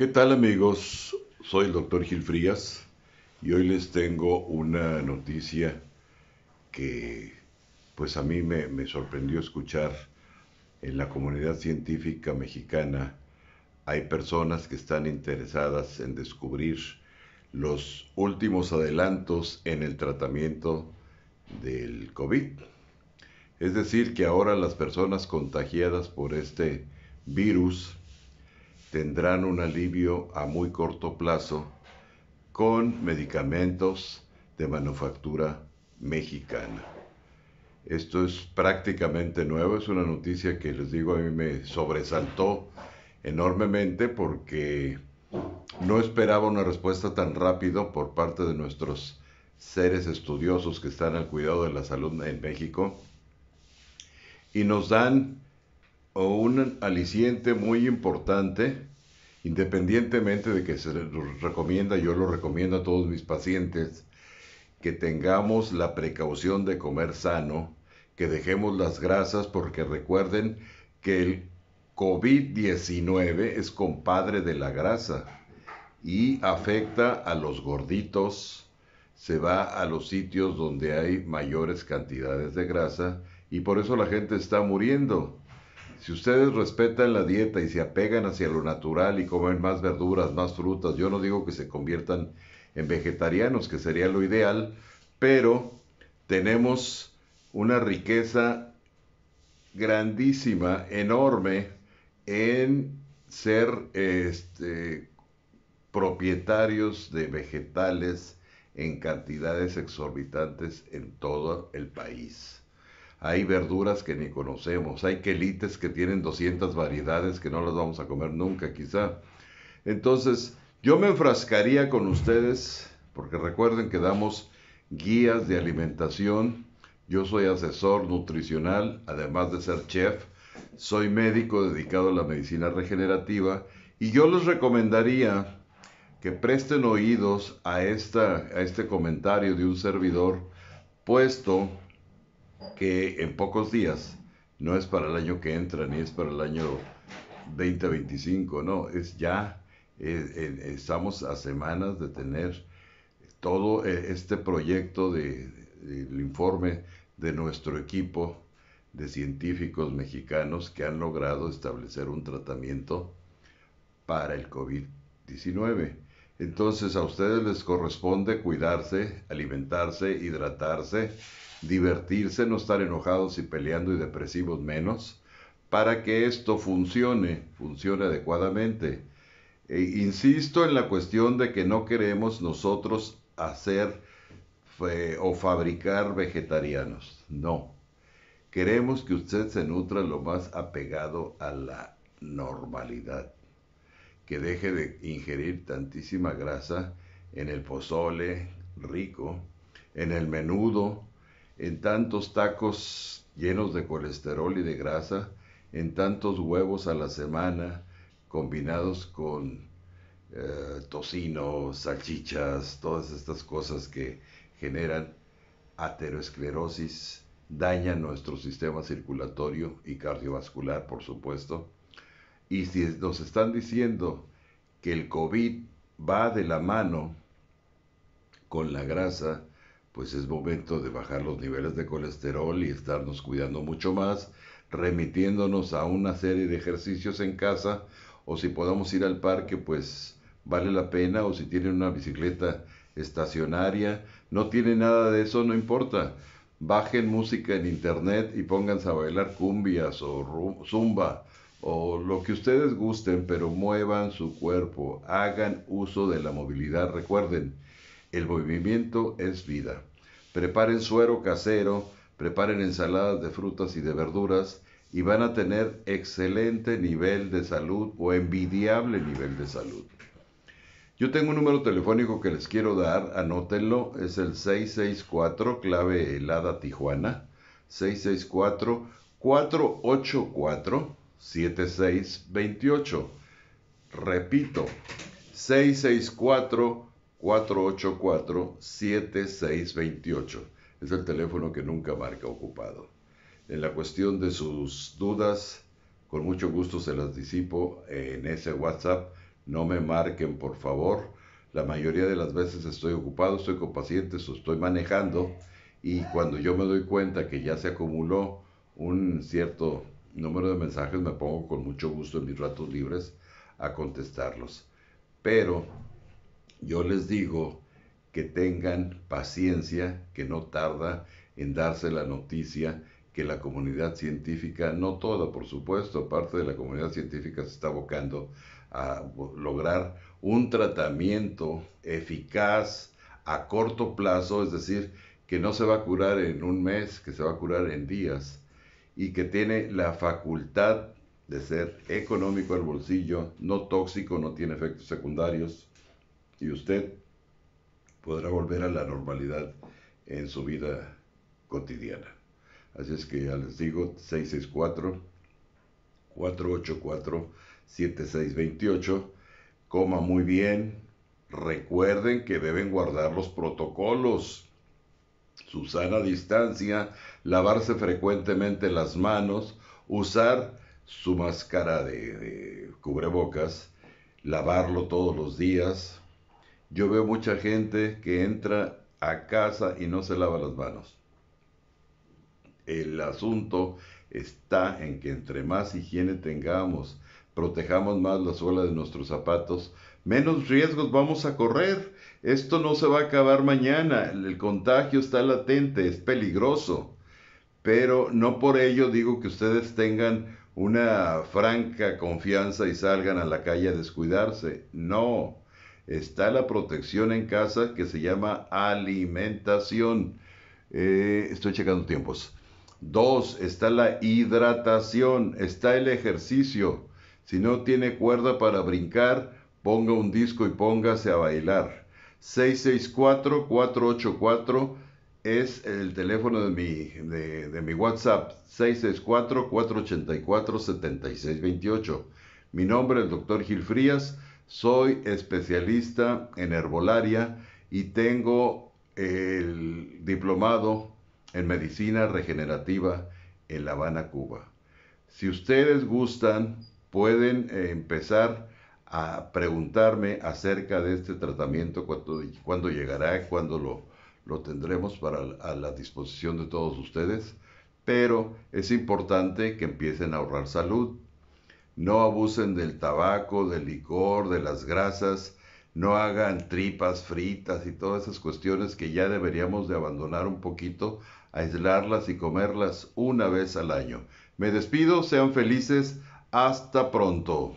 ¿Qué tal amigos? Soy el doctor Gil Frías y hoy les tengo una noticia que pues a mí me, me sorprendió escuchar en la comunidad científica mexicana. Hay personas que están interesadas en descubrir los últimos adelantos en el tratamiento del COVID. Es decir, que ahora las personas contagiadas por este virus tendrán un alivio a muy corto plazo con medicamentos de manufactura mexicana. Esto es prácticamente nuevo, es una noticia que les digo a mí me sobresaltó enormemente porque no esperaba una respuesta tan rápido por parte de nuestros seres estudiosos que están al cuidado de la salud en México y nos dan o un aliciente muy importante, independientemente de que se lo recomienda, yo lo recomiendo a todos mis pacientes, que tengamos la precaución de comer sano, que dejemos las grasas, porque recuerden que el COVID-19 es compadre de la grasa y afecta a los gorditos, se va a los sitios donde hay mayores cantidades de grasa y por eso la gente está muriendo si ustedes respetan la dieta y se apegan hacia lo natural y comen más verduras, más frutas, yo no digo que se conviertan en vegetarianos, que sería lo ideal, pero tenemos una riqueza grandísima, enorme, en ser este, propietarios de vegetales en cantidades exorbitantes en todo el país hay verduras que ni conocemos, hay quelites que tienen 200 variedades que no las vamos a comer nunca quizá. Entonces, yo me enfrascaría con ustedes, porque recuerden que damos guías de alimentación, yo soy asesor nutricional, además de ser chef, soy médico dedicado a la medicina regenerativa y yo les recomendaría que presten oídos a, esta, a este comentario de un servidor, puesto que en pocos días, no es para el año que entra, ni es para el año 2025, no, es ya, eh, estamos a semanas de tener todo eh, este proyecto del de, informe de nuestro equipo de científicos mexicanos que han logrado establecer un tratamiento para el COVID-19. Entonces a ustedes les corresponde cuidarse, alimentarse, hidratarse, divertirse, no estar enojados y peleando y depresivos menos, para que esto funcione, funcione adecuadamente. E insisto en la cuestión de que no queremos nosotros hacer o fabricar vegetarianos, no. Queremos que usted se nutra lo más apegado a la normalidad que deje de ingerir tantísima grasa en el pozole rico, en el menudo, en tantos tacos llenos de colesterol y de grasa, en tantos huevos a la semana combinados con eh, tocino, salchichas, todas estas cosas que generan ateroesclerosis, dañan nuestro sistema circulatorio y cardiovascular, por supuesto y si nos están diciendo que el COVID va de la mano con la grasa, pues es momento de bajar los niveles de colesterol y estarnos cuidando mucho más, remitiéndonos a una serie de ejercicios en casa o si podamos ir al parque, pues vale la pena o si tienen una bicicleta estacionaria, no tiene nada de eso, no importa. Bajen música en internet y pónganse a bailar cumbias o zumba o lo que ustedes gusten, pero muevan su cuerpo, hagan uso de la movilidad. Recuerden, el movimiento es vida. Preparen suero casero, preparen ensaladas de frutas y de verduras y van a tener excelente nivel de salud o envidiable nivel de salud. Yo tengo un número telefónico que les quiero dar, anótenlo, es el 664 clave helada Tijuana, 664 484 7628. Repito, 664-484-7628. Es el teléfono que nunca marca ocupado. En la cuestión de sus dudas, con mucho gusto se las disipo en ese WhatsApp. No me marquen, por favor. La mayoría de las veces estoy ocupado, estoy con pacientes o estoy manejando y cuando yo me doy cuenta que ya se acumuló un cierto número de mensajes, me pongo con mucho gusto en mis ratos libres a contestarlos. Pero yo les digo que tengan paciencia, que no tarda en darse la noticia que la comunidad científica, no toda por supuesto, parte de la comunidad científica se está abocando a lograr un tratamiento eficaz a corto plazo, es decir, que no se va a curar en un mes, que se va a curar en días, y que tiene la facultad de ser económico al bolsillo, no tóxico, no tiene efectos secundarios y usted podrá volver a la normalidad en su vida cotidiana. Así es que ya les digo, 664-484-7628. Coma muy bien. Recuerden que deben guardar los protocolos su sana distancia, lavarse frecuentemente las manos, usar su máscara de, de, cubrebocas, lavarlo todos los días. Yo veo mucha gente que entra a casa y no se lava las manos. El asunto está en que entre más higiene tengamos, protejamos más la suela de nuestros zapatos, menos riesgos vamos a correr. Esto no se va a acabar mañana, el contagio está latente, es peligroso. Pero no por ello digo que ustedes tengan una franca confianza y salgan a la calle a descuidarse. No, está la protección en casa que se llama alimentación. Eh, estoy checando tiempos. Dos, está la hidratación, está el ejercicio. Si no tiene cuerda para brincar, ponga un disco y póngase a bailar. 664-484 es el teléfono de mi, de, mi WhatsApp. 664-484-7628. Mi nombre es el doctor Gil Frías. Soy especialista en herbolaria y tengo el diplomado en medicina regenerativa en La Habana, Cuba. Si ustedes gustan pueden eh, empezar a preguntarme acerca de este tratamiento, cuándo, cuándo llegará, cuándo lo, tendremos para a la disposición de todos ustedes, pero es importante que empiecen a ahorrar salud. No abusen del tabaco, del licor, de las grasas, no hagan tripas fritas y todas esas cuestiones que ya deberíamos de abandonar un poquito, aislarlas y comerlas una vez al año. Me despido, sean felices, hasta pronto.